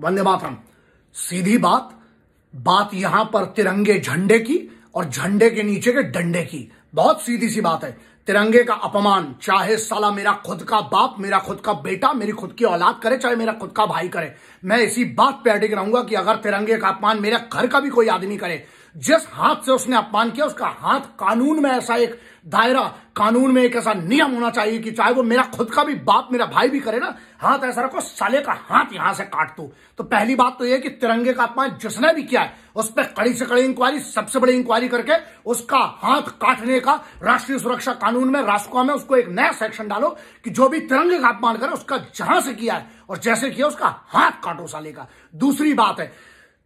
वंदे मातरम सीधी बात बात यहां पर तिरंगे झंडे की और झंडे के नीचे के डंडे की बहुत सीधी सी बात है तिरंगे का अपमान चाहे साला मेरा खुद का बाप मेरा खुद का बेटा मेरी खुद की औलाद करे चाहे मेरा खुद का भाई करे मैं इसी बात पे अटिक रहूंगा कि अगर तिरंगे का अपमान मेरे घर का भी कोई आदमी करे जिस हाथ से उसने अपमान किया उसका हाथ कानून में ऐसा एक दायरा कानून में एक ऐसा नियम होना चाहिए कि चाहे वो मेरा खुद का भी बाप मेरा भाई भी करे ना हाथ ऐसा रखो साले का हाथ यहां से काट दो तो पहली बात तो यह कि तिरंगे का अपमान जिसने भी किया है उस पर कड़ी से कड़ी इंक्वायरी सबसे बड़ी इंक्वायरी करके उसका हाथ काटने का राष्ट्रीय सुरक्षा कानून में राष्ट्र में उसको एक नया सेक्शन डालो कि जो भी तिरंगे का अपमान करे उसका जहां से किया है और जैसे किया उसका हाथ काटो साले का दूसरी बात है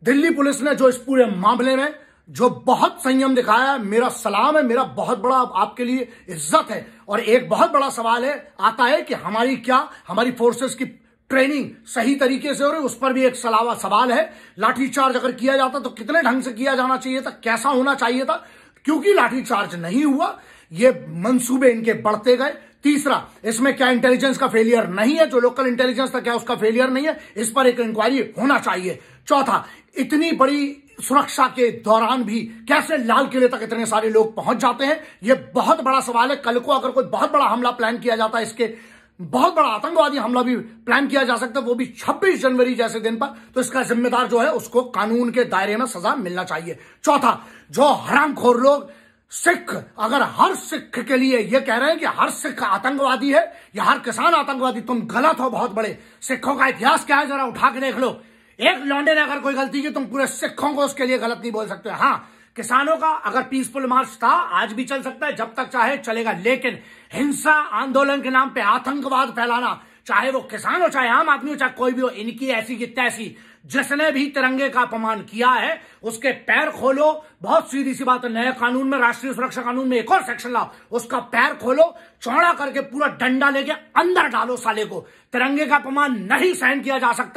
दिल्ली पुलिस ने जो इस पूरे मामले में जो बहुत संयम दिखाया मेरा सलाम है मेरा बहुत बड़ा आपके लिए इज्जत है और एक बहुत बड़ा सवाल है आता है कि हमारी क्या हमारी फोर्सेस की ट्रेनिंग सही तरीके से हो रही उस पर भी एक सलावा सवाल है लाठीचार्ज अगर किया जाता तो कितने ढंग से किया जाना चाहिए था कैसा होना चाहिए था क्योंकि लाठीचार्ज नहीं हुआ ये मंसूबे इनके बढ़ते गए तीसरा इसमें क्या इंटेलिजेंस का फेलियर नहीं है जो लोकल इंटेलिजेंस था क्या उसका फेलियर नहीं है इस पर एक इंक्वायरी होना चाहिए चौथा इतनी बड़ी सुरक्षा के दौरान भी कैसे लाल किले तक इतने सारे लोग पहुंच जाते हैं यह बहुत बड़ा सवाल है कल को अगर कोई बहुत बड़ा हमला प्लान किया जाता है इसके बहुत बड़ा आतंकवादी हमला भी प्लान किया जा सकता है वो भी 26 जनवरी जैसे दिन पर तो इसका जिम्मेदार जो है उसको कानून के दायरे में सजा मिलना चाहिए चौथा जो हरामखोर लोग सिख अगर हर सिख के लिए यह कह रहे हैं कि हर सिख आतंकवादी है या हर किसान आतंकवादी तुम गलत हो बहुत बड़े सिखों का इतिहास क्या है जरा उठा के देख लो एक लौंडे ने अगर कोई गलती की तुम पूरे सिखों को उसके लिए गलत नहीं बोल सकते हाँ किसानों का अगर पीसफुल मार्च था आज भी चल सकता है जब तक चाहे चलेगा लेकिन हिंसा आंदोलन के नाम पे आतंकवाद फैलाना चाहे वो किसान हो चाहे आम आदमी हो चाहे कोई भी हो इनकी ऐसी की तैसी जिसने भी तिरंगे का अपमान किया है उसके पैर खोलो बहुत सीधी सी बात है नए कानून में राष्ट्रीय सुरक्षा कानून में एक और सेक्शन लाओ उसका पैर खोलो चौड़ा करके पूरा डंडा लेके अंदर डालो साले को तिरंगे का अपमान नहीं सहन किया जा सकता